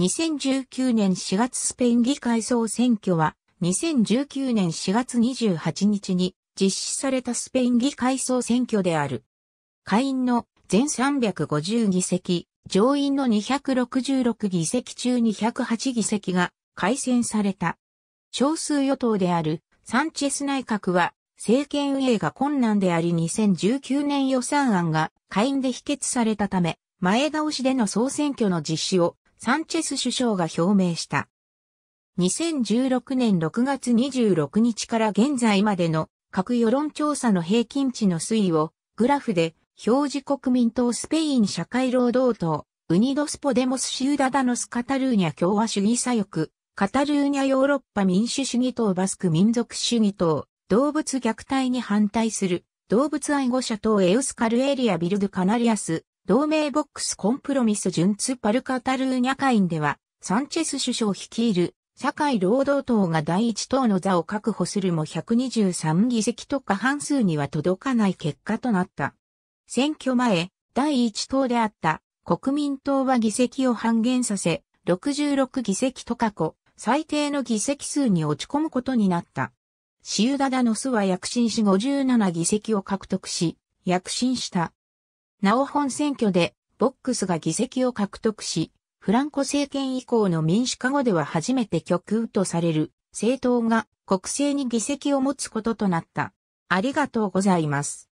2019年4月スペイン議会総選挙は、2019年4月28日に実施されたスペイン議会総選挙である。下院の全350議席、上院の266議席中208議席が改選された。少数与党であるサンチェス内閣は政権運営が困難であり2019年予算案が下院で否決されたため前倒しでの総選挙の実施をサンチェス首相が表明した。2016年6月26日から現在までの各世論調査の平均値の推移をグラフで表示国民党スペイン社会労働党ウニドスポデモスシューダダノスカタルーニャ共和主義左翼カタルーニャヨーロッパ民主主義党バスク民族主義党動物虐待に反対する動物愛護者党エウスカルエリアビルドカナリアス同盟ボックスコンプロミス順ツパルカタルーニャ会員では、サンチェス首相率いる社会労働党が第一党の座を確保するも123議席と過半数には届かない結果となった。選挙前、第一党であった国民党は議席を半減させ、66議席と過去、最低の議席数に落ち込むことになった。シウダダノスは躍進し57議席を獲得し、躍進したなお本選挙で、ボックスが議席を獲得し、フランコ政権以降の民主化後では初めて極右とされる政党が国政に議席を持つこととなった。ありがとうございます。